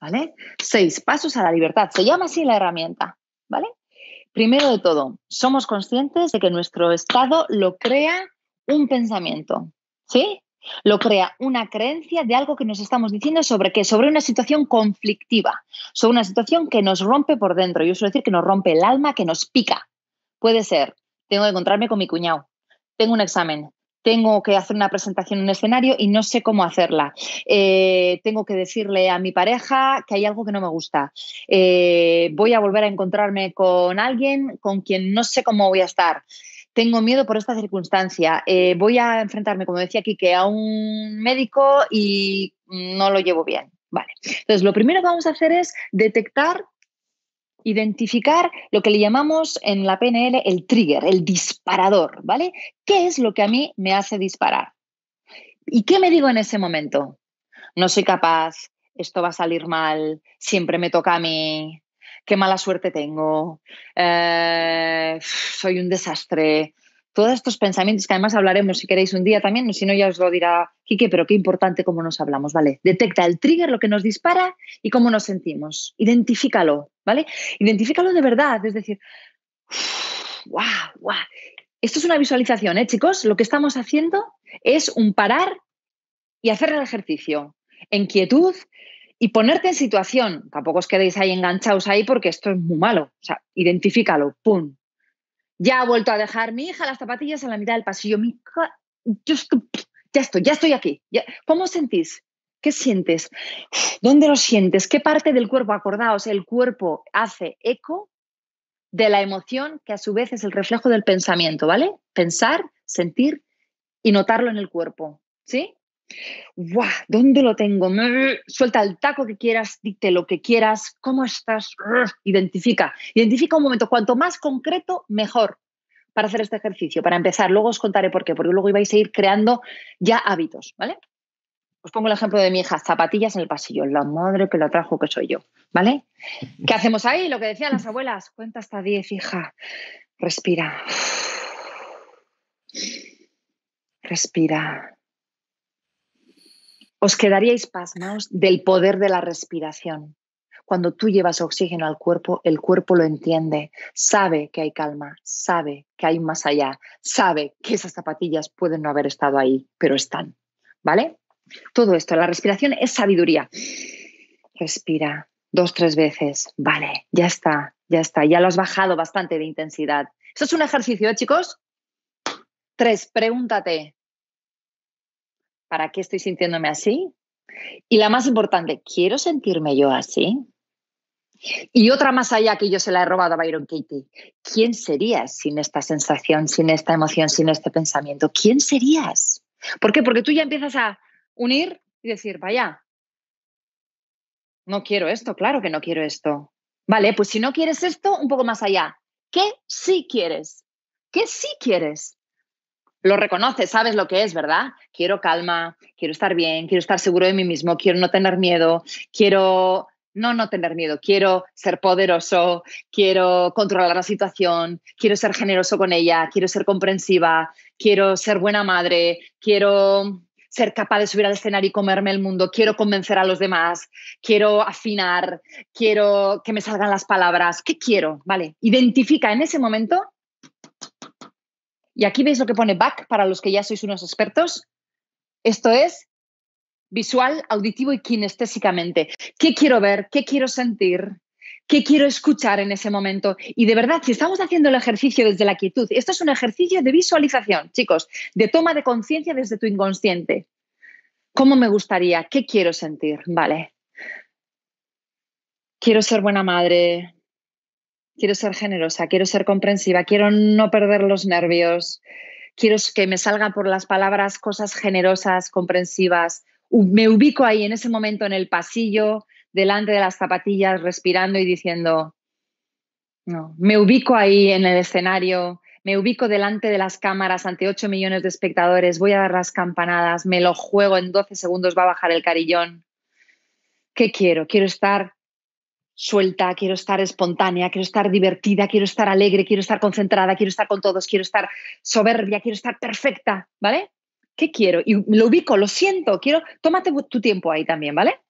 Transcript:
¿vale? Seis pasos a la libertad. Se llama así la herramienta, ¿vale? Primero de todo, somos conscientes de que nuestro estado lo crea un pensamiento, ¿sí? Lo crea una creencia de algo que nos estamos diciendo sobre qué, sobre una situación conflictiva, sobre una situación que nos rompe por dentro. Yo suelo decir que nos rompe el alma, que nos pica. Puede ser, tengo que encontrarme con mi cuñado, tengo un examen, tengo que hacer una presentación en un escenario y no sé cómo hacerla. Eh, tengo que decirle a mi pareja que hay algo que no me gusta. Eh, voy a volver a encontrarme con alguien con quien no sé cómo voy a estar tengo miedo por esta circunstancia, eh, voy a enfrentarme, como decía Quique, a un médico y no lo llevo bien. Vale, entonces lo primero que vamos a hacer es detectar identificar lo que le llamamos en la PNL el trigger, el disparador, ¿vale? ¿Qué es lo que a mí me hace disparar? ¿Y qué me digo en ese momento? No soy capaz, esto va a salir mal, siempre me toca a mí, qué mala suerte tengo, eh, soy un desastre, todos estos pensamientos que además hablaremos si queréis un día también, si no ya os lo dirá Quique, pero qué importante cómo nos hablamos, ¿vale? Detecta el trigger, lo que nos dispara y cómo nos sentimos. Identifícalo, ¿vale? Identifícalo de verdad, es decir, guau, guau. Esto es una visualización, ¿eh, chicos? Lo que estamos haciendo es un parar y hacer el ejercicio en quietud y ponerte en situación. Tampoco os quedéis ahí enganchados ahí porque esto es muy malo. O sea, identifícalo, pum, ya ha vuelto a dejar mi hija las zapatillas en la mitad del pasillo. Mi hija, yo ya estoy, ya estoy aquí. ¿Cómo sentís? ¿Qué sientes? ¿Dónde lo sientes? ¿Qué parte del cuerpo? Acordaos, el cuerpo hace eco de la emoción que a su vez es el reflejo del pensamiento, ¿vale? Pensar, sentir y notarlo en el cuerpo, ¿sí? ¿Dónde lo tengo? Mm, suelta el taco que quieras, dite lo que quieras, ¿cómo estás? Identifica. Identifica un momento. Cuanto más concreto, mejor para hacer este ejercicio, para empezar. Luego os contaré por qué, porque luego ibais a ir creando ya hábitos, ¿vale? Os pongo el ejemplo de mi hija, zapatillas en el pasillo. La madre que la trajo, que soy yo, ¿vale? ¿Qué hacemos ahí? Lo que decían las abuelas, cuenta hasta 10, hija. Respira. Respira os quedaríais pasmados del poder de la respiración. Cuando tú llevas oxígeno al cuerpo, el cuerpo lo entiende, sabe que hay calma, sabe que hay más allá, sabe que esas zapatillas pueden no haber estado ahí, pero están. ¿Vale? Todo esto, la respiración es sabiduría. Respira dos, tres veces. Vale, ya está, ya está, ya lo has bajado bastante de intensidad. Eso es un ejercicio, eh, chicos? Tres, pregúntate, ¿para qué estoy sintiéndome así? Y la más importante, ¿quiero sentirme yo así? Y otra más allá que yo se la he robado a Byron Katie. ¿Quién serías sin esta sensación, sin esta emoción, sin este pensamiento? ¿Quién serías? ¿Por qué? Porque tú ya empiezas a unir y decir, vaya, no quiero esto, claro que no quiero esto. Vale, pues si no quieres esto, un poco más allá. ¿Qué sí quieres? ¿Qué sí quieres? lo reconoces, sabes lo que es, ¿verdad? Quiero calma, quiero estar bien, quiero estar seguro de mí mismo, quiero no tener miedo, quiero no no tener miedo, quiero ser poderoso, quiero controlar la situación, quiero ser generoso con ella, quiero ser comprensiva, quiero ser buena madre, quiero ser capaz de subir al escenario y comerme el mundo, quiero convencer a los demás, quiero afinar, quiero que me salgan las palabras, ¿qué quiero? Vale, identifica en ese momento y aquí veis lo que pone back para los que ya sois unos expertos. Esto es visual, auditivo y kinestésicamente. ¿Qué quiero ver? ¿Qué quiero sentir? ¿Qué quiero escuchar en ese momento? Y de verdad, si estamos haciendo el ejercicio desde la quietud, esto es un ejercicio de visualización, chicos, de toma de conciencia desde tu inconsciente. ¿Cómo me gustaría? ¿Qué quiero sentir? Vale. Quiero ser buena madre, quiero ser generosa, quiero ser comprensiva, quiero no perder los nervios, quiero que me salgan por las palabras cosas generosas, comprensivas. Me ubico ahí en ese momento en el pasillo, delante de las zapatillas, respirando y diciendo, no, me ubico ahí en el escenario, me ubico delante de las cámaras ante 8 millones de espectadores, voy a dar las campanadas, me lo juego, en 12 segundos va a bajar el carillón. ¿Qué quiero? Quiero estar suelta, quiero estar espontánea, quiero estar divertida, quiero estar alegre, quiero estar concentrada, quiero estar con todos, quiero estar soberbia, quiero estar perfecta, ¿vale? ¿Qué quiero? Y lo ubico, lo siento, quiero, tómate tu tiempo ahí también, ¿vale?